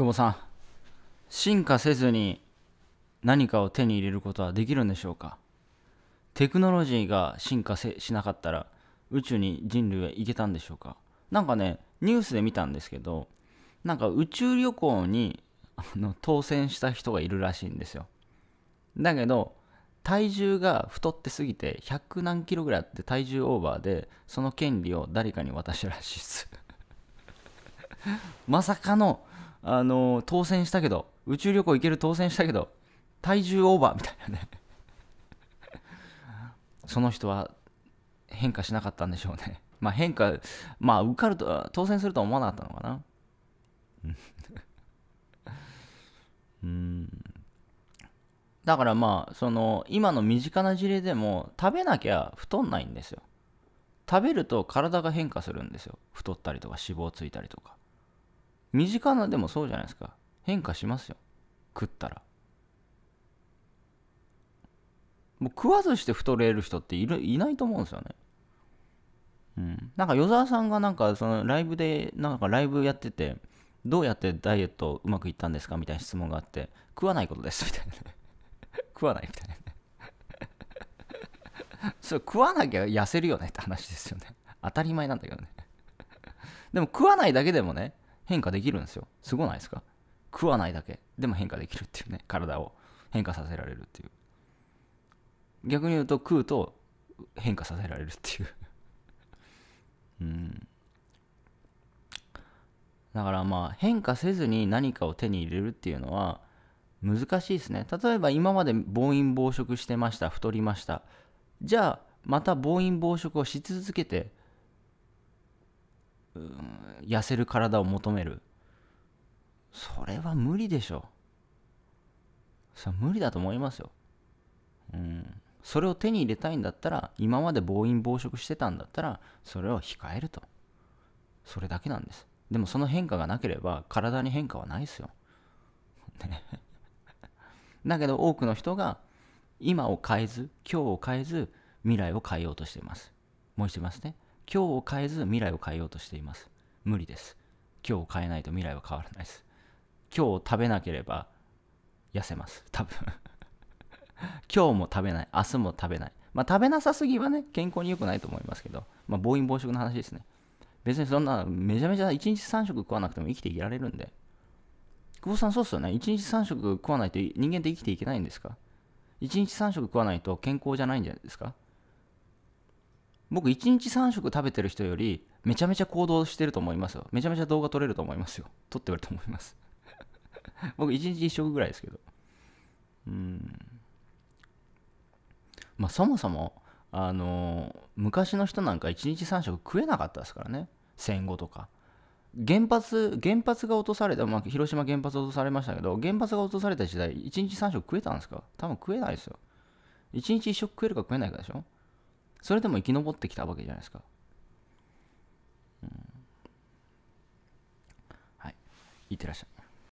久保さん進化せずに何かを手に入れることはできるんでしょうかテクノロジーが進化しなかったら宇宙に人類は行けたんでしょうかなんかねニュースで見たんですけどなんか宇宙旅行にあの当選した人がいるらしいんですよだけど体重が太ってすぎて100何キロぐらいあって体重オーバーでその権利を誰かに渡したらしいです まさかのあの当選したけど宇宙旅行行ける当選したけど体重オーバーみたいなね その人は変化しなかったんでしょうね まあ変化まあ受かると当選するとは思わなかったのかなうんだからまあその今の身近な事例でも食べなきゃ太んないんですよ食べると体が変化するんですよ太ったりとか脂肪ついたりとか身近なでもそうじゃないですか変化しますよ食ったらもう食わずして太れる人っているいないと思うんですよねうん、なんか与沢さんがなんかそのライブでなんかライブやっててどうやってダイエットうまくいったんですかみたいな質問があって食わないことですみたいな 食わないみたいな そう食わなきゃ痩せるよねって話ですよね当たり前なんだけどねでも食わないだけでもね変化できるんですよ。すごないですか食わないだけ。でも変化できるっていうね、体を変化させられるっていう。逆に言うと食うと変化させられるっていう うん。だからまあ変化せずに何かを手に入れるっていうのは難しいですね。例えば今まで暴飲暴食してました、太りました。じゃあまた暴飲暴食をし続けてうん、痩せる体を求めるそれは無理でしょそれ無理だと思いますよ、うん、それを手に入れたいんだったら今まで暴飲暴食してたんだったらそれを控えるとそれだけなんですでもその変化がなければ体に変化はないですよ だけど多くの人が今を変えず今日を変えず未来を変えようとしていますもうしてますね今日を変えず未来を変えようとしています。無理です。今日を変えないと未来は変わらないです。今日を食べなければ痩せます。多分 今日も食べない。明日も食べない。まあ食べなさすぎはね、健康に良くないと思いますけど、まあ暴飲暴食の話ですね。別にそんな、めちゃめちゃ1日3食食わなくても生きていけられるんで。久保さんそうっすよね。1日3食食わないと人間って生きていけないんですか ?1 日3食食わないと健康じゃないんじゃないですか僕1日3食食べてる人よりめちゃめちゃ行動してると思いますよめちゃめちゃ動画撮れると思いますよ撮ってると思います 僕1日1食ぐらいですけどうんまあそもそもあのー、昔の人なんか1日3食食えなかったですからね戦後とか原発原発が落とされた、まあ、広島原発落とされましたけど原発が落とされた時代1日3食食えたんですか多分食えないですよ1日1食食えるか食えないかでしょそれでも生き残ってきたわけじゃないですか。うん、はい。いってらっしゃい。